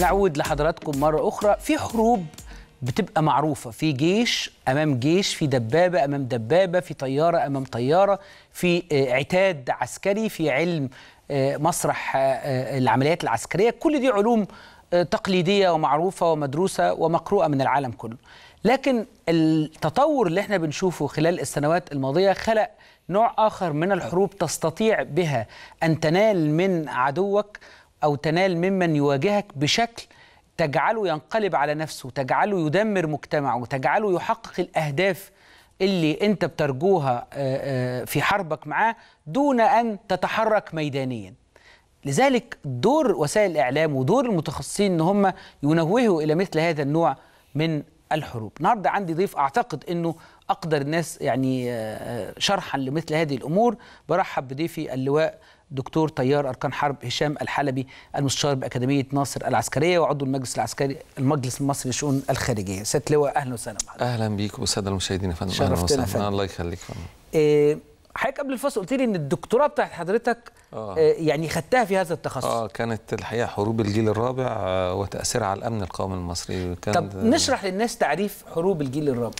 بنعود لحضراتكم مرة أخرى في حروب بتبقى معروفة في جيش أمام جيش في دبابة أمام دبابة في طيارة أمام طيارة في آه، عتاد عسكري في علم آه، مسرح آه، العمليات العسكرية كل دي علوم تقليدية ومعروفة ومدروسة ومقروءة من العالم كله لكن التطور اللي احنا بنشوفه خلال السنوات الماضية خلق نوع آخر من الحروب تستطيع بها أن تنال من عدوك أو تنال ممن يواجهك بشكل تجعله ينقلب على نفسه تجعله يدمر مجتمعه تجعله يحقق الأهداف اللي أنت بترجوها آه، آه، في حربك معاه دون أن تتحرك ميدانياً لذلك دور وسائل الاعلام ودور المتخصصين ان هم ينوهوا الى مثل هذا النوع من الحروب. النهارده عندي ضيف اعتقد انه اقدر الناس يعني آه، شرحا لمثل هذه الامور برحب بضيفي اللواء دكتور طيار اركان حرب هشام الحلبي المستشار باكاديميه ناصر العسكريه وعضو المجلس العسكري المجلس المصري للشؤون الخارجيه سيد لواء اهلا وسهلا اهلا بيك والساده المشاهدين يا فندم اهلا وسهلا الله يخليك فندم إيه حضرتك قبل الفصل قلت لي ان الدكتوراه بتاعت حضرتك آه. إيه، يعني خدتها في هذا التخصص اه كانت الحقيقه حروب الجيل الرابع آه، وتاثيرها على الامن القومي المصري كان طب نشرح للناس تعريف حروب الجيل الرابع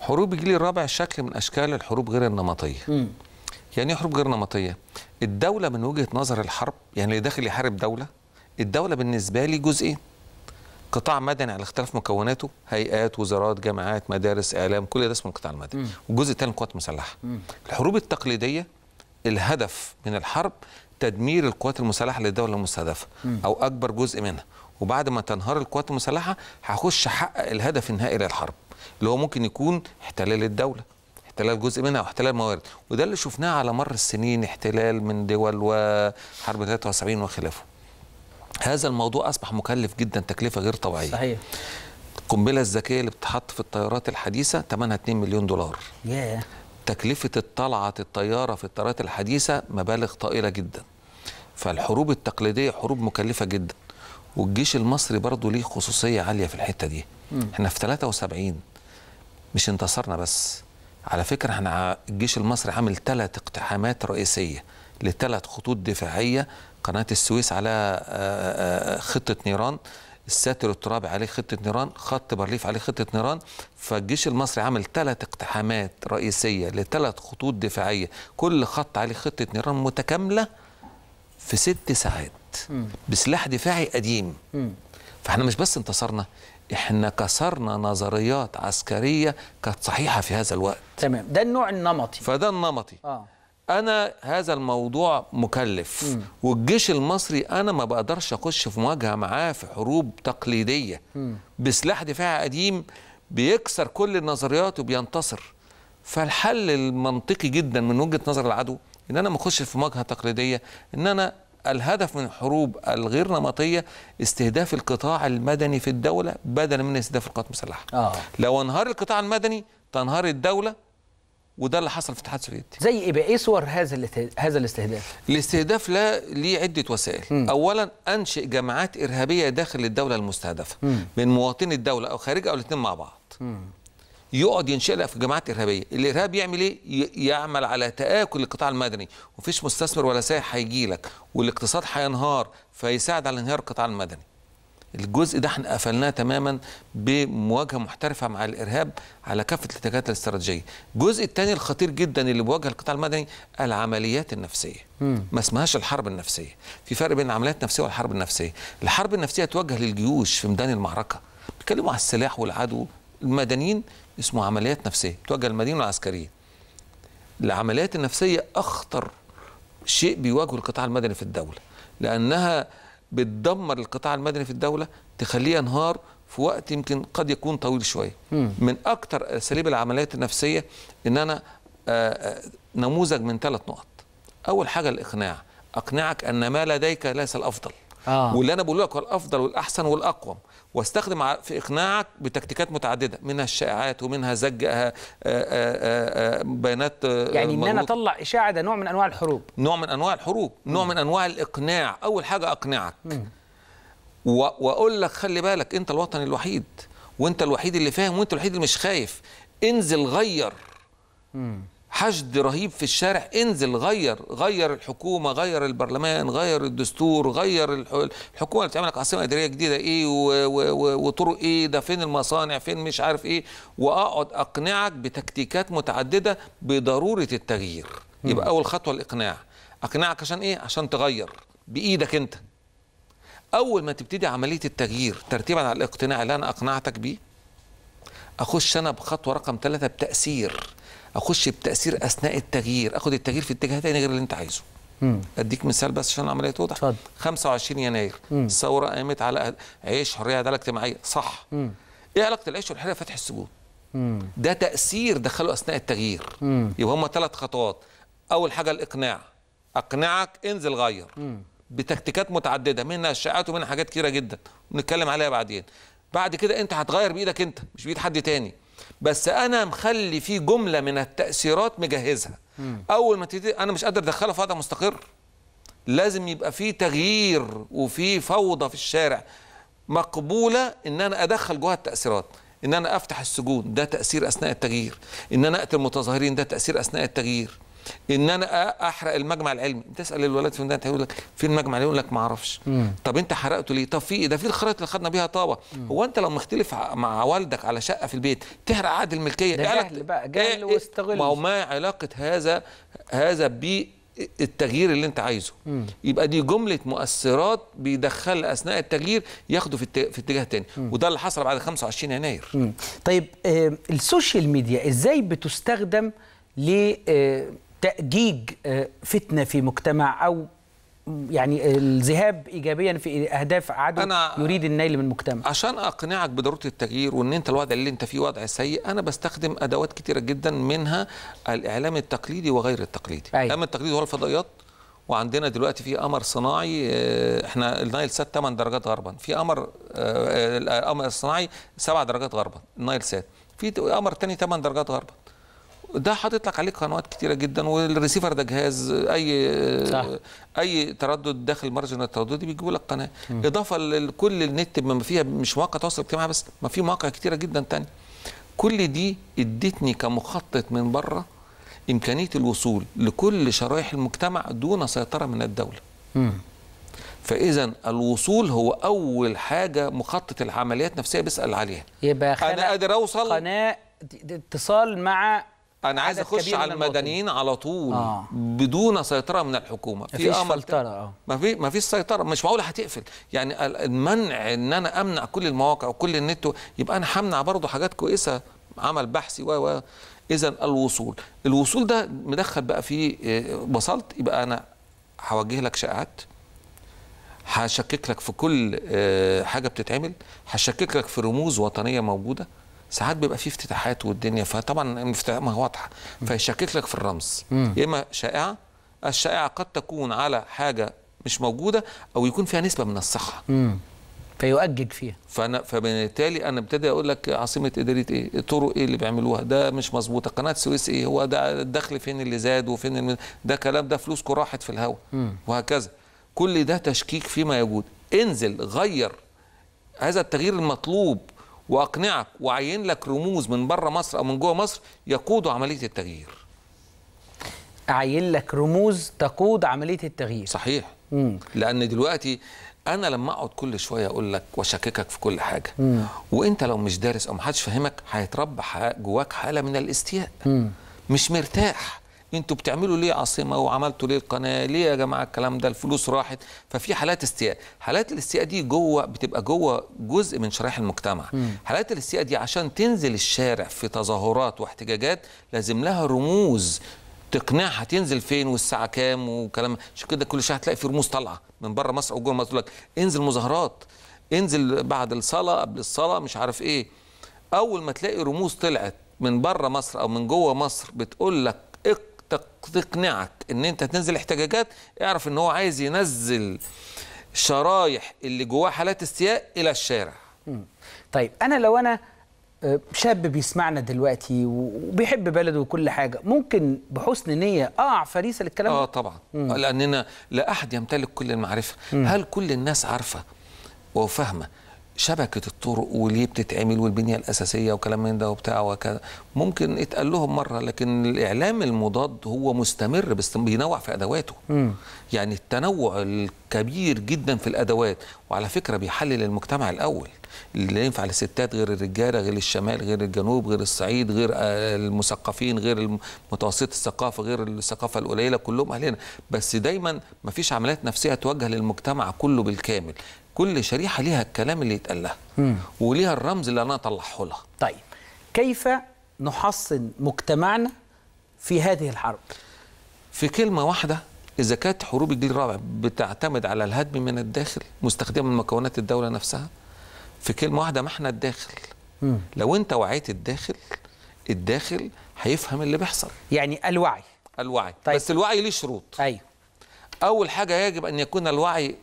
حروب الجيل الرابع شكل من اشكال الحروب غير النمطيه م. يعني ايه حروب غير نمطيه الدولة من وجهة نظر الحرب يعني اللي داخل يحارب دولة الدولة بالنسبة لي جزئين قطاع مدني على اختلاف مكوناته هيئات وزارات جامعات مدارس اعلام كل ده اسمه القطاع المدني والجزء الثاني القوات المسلحه الحروب التقليديه الهدف من الحرب تدمير القوات المسلحه للدوله المستهدفه او اكبر جزء منها وبعد ما تنهار القوات المسلحه هخش احقق الهدف النهائي للحرب اللي هو ممكن يكون احتلال الدوله احتلال جزء منها واحتلال موارد وده اللي شفناه على مر السنين احتلال من دول وحرب 73 وخلافه هذا الموضوع أصبح مكلف جدا تكلفة غير طبيعية صحيح القنبلة الذكية اللي بتتحط في الطيارات الحديثة ثمنها 2 مليون دولار yeah. تكلفة الطلعة الطيارة في الطيارات الحديثة مبالغ طائلة جدا فالحروب التقليدية حروب مكلفة جدا والجيش المصري برضه ليه خصوصية عالية في الحتة دي م. احنا في 73 مش انتصرنا بس على فكرة احنا الجيش المصري عامل ثلاث اقتحامات رئيسية لثلاث خطوط دفاعية قناة السويس على آه، آه، آه، خطة نيران الساتر الترابي عليه خطة نيران خط برليف عليه خطة نيران فالجيش المصري عمل ثلاث اقتحامات رئيسية لثلاث خطوط دفاعية كل خط عليه خطة نيران متكاملة في ست ساعات بسلاح دفاعي قديم فاحنا مش بس انتصرنا احنا كسرنا نظريات عسكريه كانت صحيحه في هذا الوقت تمام ده النوع النمطي فده النمطي آه. انا هذا الموضوع مكلف م. والجيش المصري انا ما بقدرش اخش في مواجهه معاه في حروب تقليديه م. بسلاح دفاع قديم بيكسر كل النظريات وبينتصر فالحل المنطقي جدا من وجهه نظر العدو ان انا ما اخش في مواجهه تقليديه ان انا الهدف من حروب الغير نمطية استهداف القطاع المدني في الدولة بدلا من استهداف القوات المسلحة آه. لو انهار القطاع المدني تنهار الدولة وده اللي حصل في الاتحاد السوفيتي زي ايه بقى ايه صور هذا هذا الاستهداف الاستهداف لا ليه عده وسائل م. اولا انشئ جماعات ارهابيه داخل الدوله المستهدفه م. من مواطني الدوله او خارجها او الاثنين مع بعض م. يقعد ينشئ في جماعات ارهابيه الارهاب يعمل ايه يعمل على تاكل القطاع المدني ومفيش مستثمر ولا سائح هيجي لك والاقتصاد هينهار فيساعد على انهيار القطاع المدني الجزء ده احنا قفلناه تماما بمواجهه محترفه مع الارهاب على كافه الاتجاهات الاستراتيجيه. الجزء الثاني الخطير جدا اللي بيواجه القطاع المدني العمليات النفسيه. مم. ما اسمهاش الحرب النفسيه، في فرق بين العمليات النفسيه والحرب النفسيه. الحرب النفسيه توجه للجيوش في ميدان المعركه. بيتكلموا على السلاح والعدو المدنيين اسمه عمليات نفسية توجه المدينة العسكرية العمليات النفسية أخطر شيء بيواجهه القطاع المدني في الدولة لأنها بتدمر القطاع المدني في الدولة تخليه ينهار في وقت يمكن قد يكون طويل شوية من اكثر أساليب العمليات النفسية إن أنا آه، آه، نموذج من ثلاث نقط أول حاجة الإقناع أقنعك أن ما لديك ليس الأفضل آه. واللي أنا بقول لك هو الأفضل والأحسن والأقوم واستخدم في إقناعك بتكتيكات متعددة منها الشائعات ومنها زج آه، آه، آه، بيانات يعني إن أنا أطلع إشاعة ده نوع من أنواع الحروب نوع من أنواع الحروب نوع من أنواع الإقناع أول حاجة أقنعك وأقول لك خلي بالك أنت الوطني الوحيد وأنت الوحيد اللي فاهم وأنت الوحيد اللي مش خايف انزل غير حشد رهيب في الشارع انزل غير غير الحكومه غير البرلمان غير الدستور غير الحكومه اللي بتعمل لك عاصمه اداريه جديده ايه وطرق ايه ده فين المصانع فين مش عارف ايه واقعد اقنعك بتكتيكات متعدده بضروره التغيير يبقى اول خطوه الاقناع اقنعك عشان ايه عشان تغير بايدك انت اول ما تبتدي عمليه التغيير ترتيبا على الاقتناع اللي انا اقنعتك بيه اخش انا بخطوه رقم ثلاثة بتاثير اخش بتاثير اثناء التغيير اخد التغيير في اتجاه ثاني غير اللي انت عايزه مم. اديك مثال بس عشان العمليه توضح فضل. 25 يناير مم. الثوره قامت على عيش حريه عداله اجتماعيه صح مم. ايه علاقه العيش والحريه فتح السجون مم. ده تاثير دخله اثناء التغيير مم. يبقى هم ثلاث خطوات اول حاجه الاقناع اقنعك انزل غير بتكتيكات متعدده منها الشائعات ومنها حاجات كثيره جدا نتكلم عليها بعدين بعد كده انت هتغير بايدك انت مش بايد حد تاني بس انا مخلي فيه جمله من التاثيرات مجهزها مم. اول ما تدي انا مش قادر ادخلها في وضع مستقر لازم يبقى في تغيير وفي فوضى في الشارع مقبوله ان انا ادخل جواها التاثيرات ان انا افتح السجون ده تاثير اثناء التغيير ان انا اقتل المتظاهرين ده تاثير اثناء التغيير ان انا احرق المجمع العلمي تسال الولاد في ده هيقول لك فين المجمع العلمي يقول لك ما اعرفش طب انت حرقته ليه طب في إيه؟ ده في الخرائط اللي خدنا بيها طابه هو انت لو مختلف مع والدك على شقه في البيت تحرق عقد الملكيه ده إيه جهل بقى جهل إيه، واستغل ما هو ما علاقه هذا هذا ب التغيير اللي انت عايزه مم. يبقى دي جمله مؤثرات بيدخل اثناء التغيير ياخده في, الت... في اتجاه تاني مم. وده اللي حصل بعد 25 يناير مم. طيب آه السوشيال ميديا ازاي بتستخدم ل آه، تأجيج آه، فتنة في مجتمع أو يعني الذهاب ايجابيا في اهداف عدو أنا يريد النيل من المجتمع عشان اقنعك بضروره التغيير وان انت الوضع اللي انت فيه وضع سيء انا بستخدم ادوات كثيره جدا منها الاعلام التقليدي وغير التقليدي أيوة. الاعلام التقليدي هو الفضائيات وعندنا دلوقتي في قمر صناعي آه، احنا النايل سات 8 درجات غربا في قمر آه، القمر الصناعي 7 درجات غربا النايل سات في قمر ثاني 8 درجات غربا ده حاطط لك عليه قنوات كتيره جدا والريسيفر ده جهاز اي صح. اي تردد داخل مرجن التردد بيجيبوا لك قناه م. اضافه لكل النت بما فيها مش مواقع تواصل اجتماعي بس ما في مواقع كتيره جدا تانية كل دي ادتني كمخطط من بره امكانيه الوصول لكل شرائح المجتمع دون سيطره من الدوله م. فاذا الوصول هو اول حاجه مخطط العمليات نفسها بيسال عليها يبقى انا قادر اوصل قناه اتصال مع انا عايز اخش على المدنيين على طول آه. بدون سيطره من الحكومه في سيطره آه. ما في ما فيش سيطره مش معقول هتقفل يعني المنع ان انا امنع كل المواقع وكل النت يبقى انا همنع برضه حاجات كويسه عمل بحثي و اذا الوصول الوصول ده مدخل بقى فيه وصلت آه، يبقى انا هوجه لك شائعات هشكك لك في كل آه، حاجه بتتعمل هشكك لك في رموز وطنيه موجوده ساعات بيبقى فيه افتتاحات والدنيا فطبعا المفتاح ما هو واضحه فيشكك لك في الرمز يا اما شائعه الشائعه قد تكون على حاجه مش موجوده او يكون فيها نسبه من الصحه مم. فيؤجج فيها فانا فبالتالي انا ابتدي اقول لك عاصمه اداريه ايه الطرق ايه اللي بيعملوها ده مش مظبوطه قناه السويس ايه هو ده الدخل فين اللي زاد وفين الم... ده كلام ده فلوسكم راحت في الهواء وهكذا كل ده تشكيك فيما يجود انزل غير هذا التغيير المطلوب واقنعك وعين لك رموز من بره مصر او من جوه مصر يقودوا عمليه التغيير اعين لك رموز تقود عمليه التغيير صحيح مم. لان دلوقتي انا لما اقعد كل شويه اقول لك واشككك في كل حاجه مم. وانت لو مش دارس او محدش فاهمك هيتربى جواك حاله من الاستياء مم. مش مرتاح انتوا بتعملوا ليه عاصمه وعملتوا ليه القناه ليه يا جماعه الكلام ده الفلوس راحت ففي حالات استياء حالات الاستياء دي جوه بتبقى جوه جزء من شرايح المجتمع م. حالات الاستياء دي عشان تنزل الشارع في تظاهرات واحتجاجات لازم لها رموز تقنعها تنزل فين والساعه كام وكلام عشان كده كل شويه هتلاقي في رموز طالعه من بره مصر وجوه مصر تقول لك انزل مظاهرات انزل بعد الصلاه قبل الصلاه مش عارف ايه اول ما تلاقي رموز طلعت من بره مصر او من جوه مصر بتقول لك تقنعك ان انت تنزل احتجاجات اعرف ان هو عايز ينزل شرايح اللي جواه حالات استياء الى الشارع طيب انا لو انا آه، شاب بيسمعنا دلوقتي وبيحب بلده وكل حاجه ممكن بحسن نيه اقع فريسه للكلام اه طبعا مم. لاننا لا احد يمتلك كل المعرفه مم. هل كل الناس عارفه وفاهمه شبكه الطرق وليه بتتعمل والبنيه الاساسيه وكلام من ده وبتاع وكذا ممكن اتقال لهم مره لكن الاعلام المضاد هو مستمر بس بينوع في ادواته م. يعني التنوع الكبير جدا في الادوات وعلى فكره بيحلل المجتمع الاول اللي ينفع للستات غير الرجاله غير الشمال غير الجنوب غير الصعيد غير آه، المثقفين غير متوسط الثقافه غير الثقافه القليله كلهم اهلنا بس دايما ما فيش عمليات نفسيه توجه للمجتمع كله بالكامل كل شريحه ليها الكلام اللي يتقال لها وليها الرمز اللي انا اطلعه لها طيب كيف نحصن مجتمعنا في هذه الحرب في كلمه واحده إذا كانت حروب الجيل الرابع بتعتمد على الهدم من الداخل مستخدمة مكونات الدولة نفسها في كلمة واحدة ما احنا الداخل مم. لو أنت وعيت الداخل الداخل هيفهم اللي بيحصل يعني الوعي الوعي طيب. بس الوعي ليه شروط أيوه أول حاجة يجب أن يكون الوعي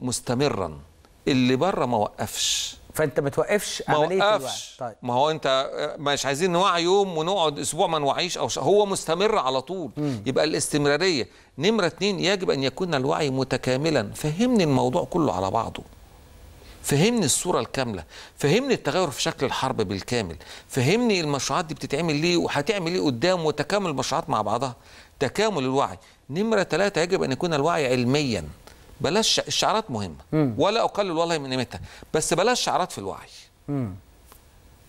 مستمرا اللي بره ما وقفش فانت ما توقفش عمليه الوعي طيب ما هو انت مش عايزين نوعي يوم ونقعد اسبوع ما نوعيش او هو مستمر على طول مم. يبقى الاستمراريه نمره اتنين يجب ان يكون الوعي متكاملا فهمني الموضوع كله على بعضه فهمني الصورة الكاملة فهمني التغير في شكل الحرب بالكامل فهمني المشروعات دي بتتعمل ليه وهتعمل ايه قدام وتكامل المشروعات مع بعضها تكامل الوعي نمرة ثلاثة يجب أن يكون الوعي علمياً بلاش الشعارات مهمه مم. ولا اقلل والله من قيمتها بس بلاش شعارات في الوعي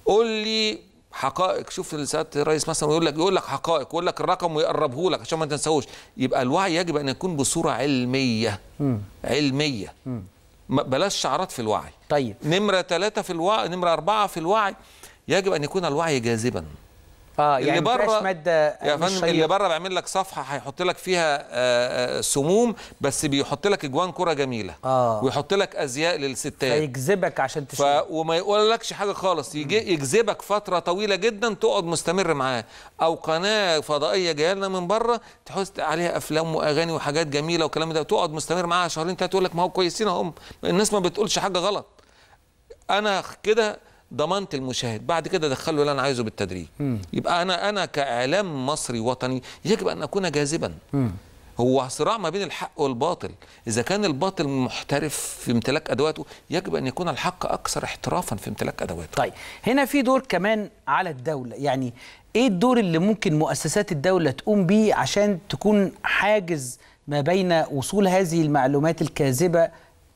قول لي حقائق شوف سياده الرئيس مثلا يقول لك يقول لك حقائق يقول لك الرقم ويقربه لك عشان ما تنساهوش يبقى الوعي يجب ان يكون بصوره علميه مم. علميه مم. بلاش شعارات في الوعي طيب نمره ثلاثة في الوعي نمره أربعة في الوعي يجب ان يكون الوعي جاذبا اه يعني اللي بره ماده آه، يا فندم اللي بره بيعمل لك صفحه هيحط لك فيها آه، آه، سموم بس بيحط لك اجوان كره جميله اه ويحط لك ازياء للستات فيجذبك عشان تشوف ف... وما يقولكش حاجه خالص يجي يجذبك فتره طويله جدا تقعد مستمر معاه او قناه فضائيه جايه لنا من بره تحط عليها افلام واغاني وحاجات جميله والكلام ده تقعد مستمر معاها شهرين ثلاثه تقول لك ما هو كويسين هم الناس ما بتقولش حاجه غلط انا كده ضمنت المشاهد بعد كده دخله اللي انا عايزه بالتدريج م. يبقى انا انا كاعلام مصري وطني يجب ان اكون جاذبا م. هو صراع ما بين الحق والباطل اذا كان الباطل محترف في امتلاك ادواته يجب ان يكون الحق اكثر احترافا في امتلاك ادواته طيب هنا في دور كمان على الدوله يعني ايه الدور اللي ممكن مؤسسات الدوله تقوم بيه عشان تكون حاجز ما بين وصول هذه المعلومات الكاذبه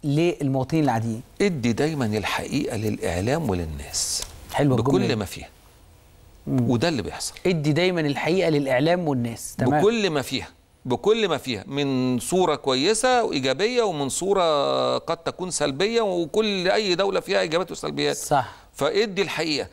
للمواطنين العاديين ادي دايما الحقيقه للاعلام وللناس حلوه بكل ما فيها مم. وده اللي بيحصل ادي دايما الحقيقه للاعلام والناس تمام بكل ما فيها بكل ما فيها من صورة كويسة وإيجابية ومن صورة قد تكون سلبية وكل أي دولة فيها إيجابات وسلبيات صح فإدي الحقيقة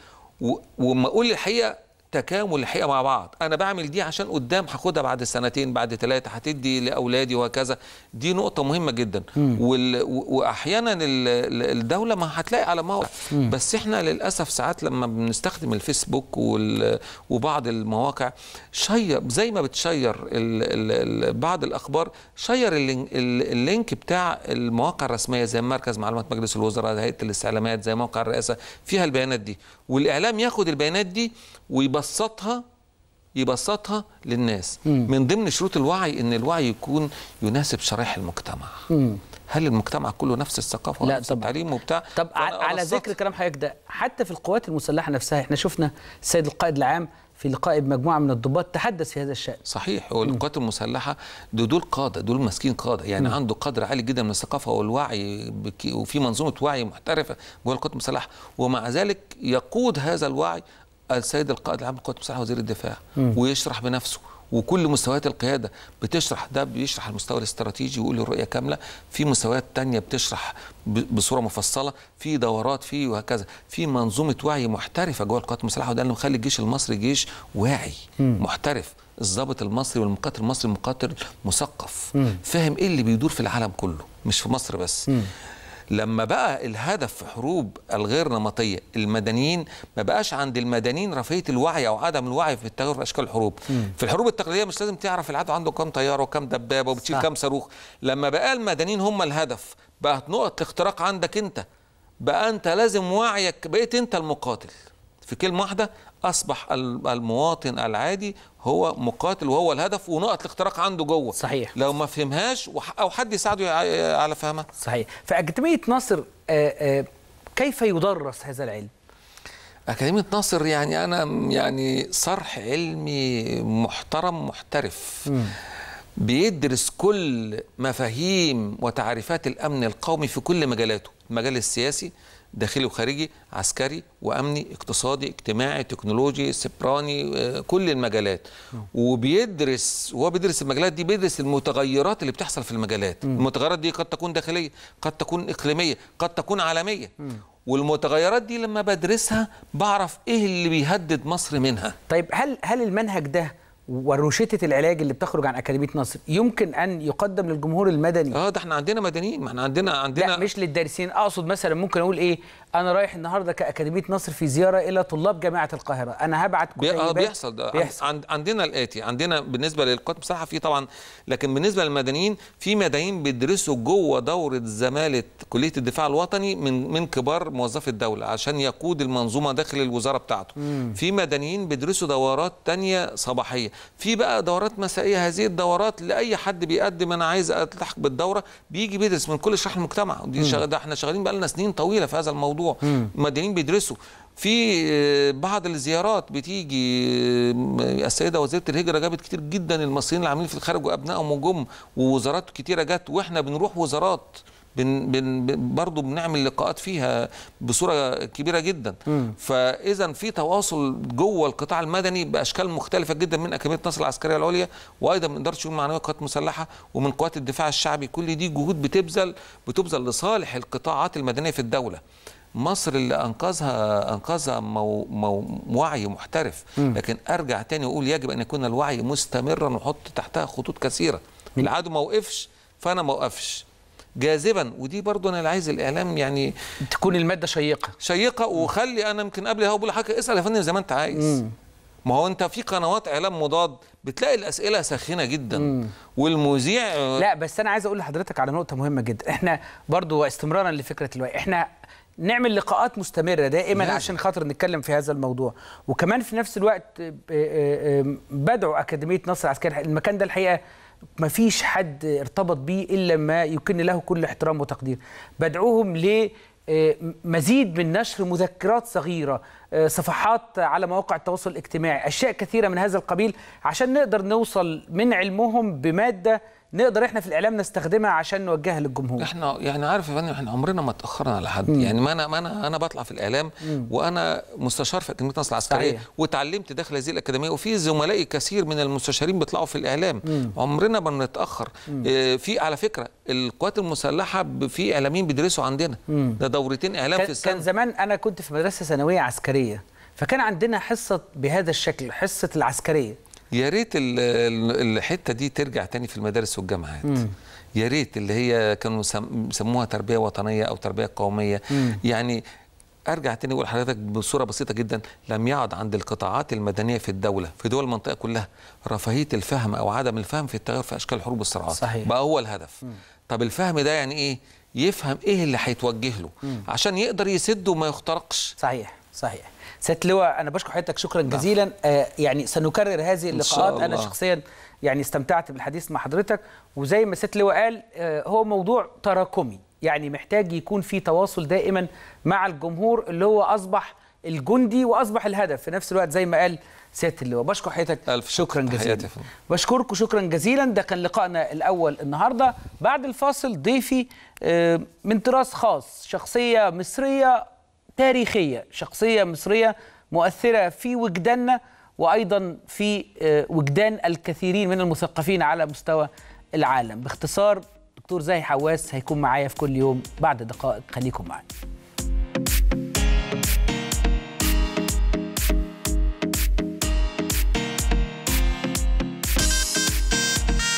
وما أقول الحقيقة تكامل الحقيقه مع بعض انا بعمل دي عشان قدام هاخدها بعد سنتين بعد ثلاثه هتدي لاولادي وهكذا دي نقطه مهمه جدا وال... واحيانا الدوله ما هتلاقي على موقع بس احنا للاسف ساعات لما بنستخدم الفيسبوك وال... وبعض المواقع شير زي ما بتشير ال... ال... بعض الاخبار شير اللينك, اللينك بتاع المواقع الرسميه زي مركز معلومات مجلس الوزراء هيئه الاستعلامات زي موقع الرئاسه فيها البيانات دي والاعلام ياخد البيانات دي ويبقى يبسطها يبسطها للناس مم. من ضمن شروط الوعي ان الوعي يكون يناسب شرائح المجتمع مم. هل المجتمع كله نفس الثقافه ونفس التعليم وبتاع طب على ذكر كلام حضرتك ده حتى في القوات المسلحه نفسها احنا شفنا السيد القائد العام في لقاء بمجموعه من الضباط تحدث في هذا الشان صحيح هو القوات المسلحه دول, دول قاده دول ماسكين قاده يعني م. عنده قدر عالي جدا من الثقافه والوعي وفي منظومه وعي محترفه جوه القوات المسلحه ومع ذلك يقود هذا الوعي السيد القائد العام للقوات المسلحه وزير الدفاع م. ويشرح بنفسه وكل مستويات القياده بتشرح ده بيشرح المستوى الاستراتيجي ويقول الرؤيه كامله في مستويات تانية بتشرح بصوره مفصله في دورات في وهكذا في منظومه وعي محترفه جوه القوات المسلحه وده اللي مخلي الجيش المصري جيش واعي م. محترف الضابط المصري والمقاتل المصري مقاتل مثقف فاهم ايه اللي بيدور في العالم كله مش في مصر بس م. لما بقى الهدف في حروب الغير نمطيه المدنيين ما بقاش عند المدنيين رفاهيه الوعي او عدم الوعي في التغير في اشكال الحروب مم. في الحروب التقليديه مش لازم تعرف العدو عنده كام طياره وكام دبابه وبتشيل كام صاروخ لما بقى المدنيين هم الهدف بقت نقط الاختراق عندك انت بقى انت لازم وعيك بقيت انت المقاتل في كلمة واحدة أصبح المواطن العادي هو مقاتل وهو الهدف ونقط الاختراق عنده جوه صحيح لو ما فهمهاش أو حد يساعده على فهمها صحيح فأكاديمية ناصر كيف يدرس هذا العلم؟ أكاديمية ناصر يعني أنا يعني صرح علمي محترم محترف م. بيدرس كل مفاهيم وتعريفات الامن القومي في كل مجالاته المجال السياسي داخلي وخارجي عسكري وامني اقتصادي اجتماعي تكنولوجي سبراني آه، كل المجالات وبيدرس وهو بيدرس المجالات دي بيدرس المتغيرات اللي بتحصل في المجالات المتغيرات دي قد تكون داخليه قد تكون اقليميه قد تكون عالميه والمتغيرات دي لما بدرسها بعرف ايه اللي بيهدد مصر منها طيب هل هل المنهج ده وروشته العلاج اللي بتخرج عن اكاديميه نصر يمكن ان يقدم للجمهور المدني اه ده احنا عندنا مدنيين ما احنا عندنا عندنا لا مش للدارسين اقصد مثلا ممكن اقول ايه انا رايح النهارده كاكاديميه نصر في زياره الى طلاب جامعه القاهره انا هبعت آه، كتيبات اه بيحصل ده بيحصل. عند عندنا الاتي عندنا بالنسبه للقوات بصراحه في طبعا لكن بالنسبه للمدنيين في مدنيين بيدرسوا جوه دوره زماله كليه الدفاع الوطني من من كبار موظفي الدوله عشان يقود المنظومه داخل الوزاره بتاعته مم. في مدنيين بيدرسوا دورات ثانيه صباحيه في بقى دورات مسائيه هذه الدورات لاي حد بيقدم انا عايز التحق بالدوره بيجي بيدرس من كل شرح المجتمع دي شغل ده احنا شغالين بقى لنا سنين طويله في هذا الموضوع مدينين بيدرسوا في آه، بعض الزيارات بتيجي آه، السيده وزيره الهجره جابت كتير جدا المصريين اللي عاملين في الخارج وابنائهم وجم ووزارات كتيره جت واحنا بنروح وزارات بن بن برضه بنعمل لقاءات فيها بصوره كبيره جدا فاذا في تواصل جوه القطاع المدني باشكال مختلفه جدا من اكاديميه نصر العسكريه العليا وايضا من اداره الشؤون المعنويه والقوات المسلحه ومن قوات الدفاع الشعبي كل دي جهود بتبذل بتبذل لصالح القطاعات المدنيه في الدوله مصر اللي انقذها انقذها مو مو وعي محترف م. لكن ارجع تاني واقول يجب ان يكون الوعي مستمرا وحط تحتها خطوط كثيره العدو ما وقفش فانا ما وقفش جاذبا ودي برضو انا اللي عايز الاعلام يعني تكون الماده شيقه شيقه وخلي انا يمكن قبل هو بقول لحضرتك اسال يا فندم زي ما انت عايز مم. ما هو انت في قنوات اعلام مضاد بتلاقي الاسئله ساخنه جدا مم. والمذيع لا بس انا عايز اقول لحضرتك على نقطه مهمه جدا احنا برضو استمرارا لفكره الوعي احنا نعمل لقاءات مستمره دائما لازم. عشان خاطر نتكلم في هذا الموضوع وكمان في نفس الوقت آه، آه، آه، بدعو اكاديميه نصر العسكري المكان ده الحقيقه ما فيش حد ارتبط بيه إلا ما يكن له كل احترام وتقدير بدعوهم ل آه، مزيد من نشر مذكرات صغيرة آه، صفحات على مواقع التواصل الاجتماعي أشياء كثيرة من هذا القبيل عشان نقدر نوصل من علمهم بمادة نقدر احنا في الاعلام نستخدمها عشان نوجهها للجمهور احنا يعني عارف يا فندم احنا عمرنا ما تاخرنا على حد يعني ما انا ما انا انا بطلع في الاعلام مم. وانا مستشار في اكاديميه مصر العسكريه صحيح. وتعلمت داخل هذه الاكاديميه وفي زملائي كثير من المستشارين بيطلعوا في الاعلام مم. عمرنا ما بنتاخر اه في على فكره القوات المسلحه في اعلاميين بيدرسوا عندنا مم. ده دورتين اعلام في السنه كان زمان انا كنت في مدرسه ثانويه عسكريه فكان عندنا حصه بهذا الشكل حصه العسكريه يا ريت الحته دي ترجع تاني في المدارس والجامعات يا ريت اللي هي كانوا سموها تربيه وطنيه او تربيه قوميه مم. يعني ارجع تاني اقول لحضرتك بصوره بسيطه جدا لم يعد عند القطاعات المدنيه في الدوله في دول المنطقه كلها رفاهيه الفهم او عدم الفهم في التغير في اشكال الحروب والصراعات صحيح. بقى هو الهدف مم. طب الفهم ده يعني ايه يفهم ايه اللي هيتوجه له مم. عشان يقدر يسد وما يخترقش صحيح صحيح سيد لواء انا بشكر حضرتك شكرا نعم. جزيلا آه يعني سنكرر هذه اللقاءات انا شخصيا يعني استمتعت بالحديث مع حضرتك وزي ما سيد لواء قال آه هو موضوع تراكمي يعني محتاج يكون في تواصل دائما مع الجمهور اللي هو اصبح الجندي واصبح الهدف في نفس الوقت زي ما قال سياده اللواء بشكر حضرتك ألف شكرا جزيلا بشكركم شكرا جزيلا ده كان لقائنا الاول النهارده بعد الفاصل ضيفي آه، من طراز خاص شخصيه مصريه تاريخية شخصية مصرية مؤثرة في وجداننا وأيضا في آه، وجدان الكثيرين من المثقفين على مستوى العالم باختصار دكتور زاهي حواس هيكون معايا في كل يوم بعد دقائق خليكم معايا